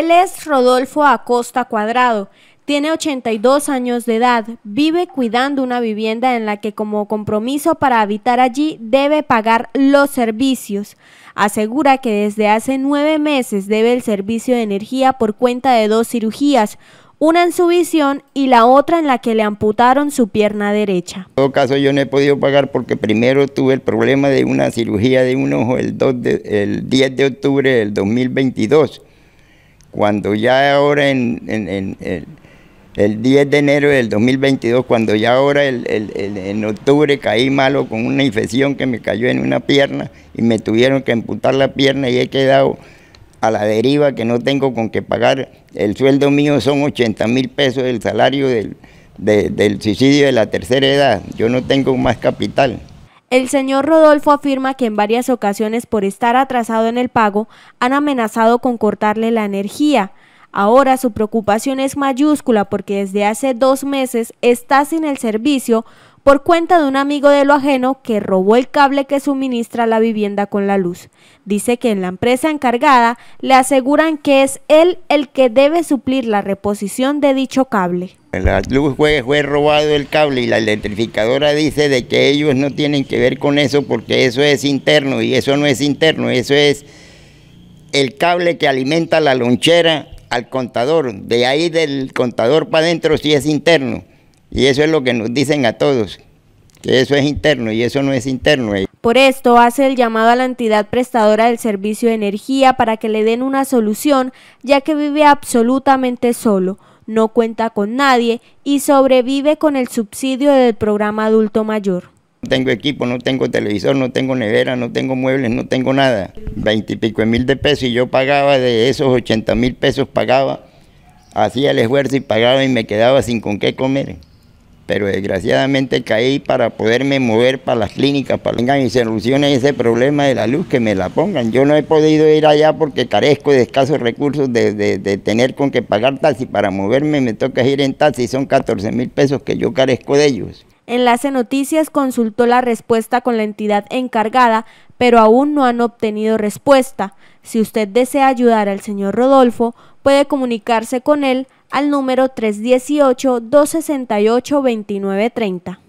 Él es Rodolfo Acosta Cuadrado. Tiene 82 años de edad, vive cuidando una vivienda en la que como compromiso para habitar allí debe pagar los servicios. Asegura que desde hace nueve meses debe el servicio de energía por cuenta de dos cirugías, una en su visión y la otra en la que le amputaron su pierna derecha. En todo caso yo no he podido pagar porque primero tuve el problema de una cirugía de un ojo el, 2 10 de octubre del 2022 cuando ya ahora en, el 10 de enero del 2022, cuando ya ahora en octubre caí malo con una infección que me cayó en una pierna y me tuvieron que amputar la pierna y he quedado a la deriva que no tengo con qué pagar. El sueldo mío son 80 mil pesos del salario del, del suicidio de la tercera edad. Yo no tengo más capital. El señor Rodolfo afirma que en varias ocasiones por estar atrasado en el pago han amenazado con cortarle la energía. Ahora su preocupación es mayúscula porque desde hace dos meses está sin el servicio por cuenta de un amigo de lo ajeno que robó el cable que suministra la vivienda con la luz. Dice que en la empresa encargada le aseguran que es él el que debe suplir la reposición de dicho cable. La luz fue, fue robado el cable y la electrificadora dice de que ellos no tienen que ver con eso porque eso es interno y eso no es interno, eso es el cable que alimenta la lonchera al contador, de ahí del contador para adentro sí es interno. Y eso es lo que nos dicen a todos, que eso es interno y eso no es interno. Por esto hace el llamado a la entidad prestadora del servicio de energía para que le den una solución, ya que vive absolutamente solo no cuenta con nadie y sobrevive con el subsidio del programa adulto mayor. No tengo equipo, no tengo televisor, no tengo nevera, no tengo muebles, no tengo nada. Veintipico mil de pesos y yo pagaba de esos ochenta mil pesos, pagaba, hacía el esfuerzo y pagaba y me quedaba sin con qué comer pero desgraciadamente caí para poderme mover para las clínicas, para que tengan y solucione ese problema de la luz, que me la pongan. Yo no he podido ir allá porque carezco de escasos recursos de, tener con que pagar taxi. Para moverme me toca ir en taxi, son 14 mil pesos que yo carezco de ellos. Enlace Noticias consultó la respuesta con la entidad encargada, pero aún no han obtenido respuesta. Si usted desea ayudar al señor Rodolfo, puede comunicarse con él al número 318-268-2930.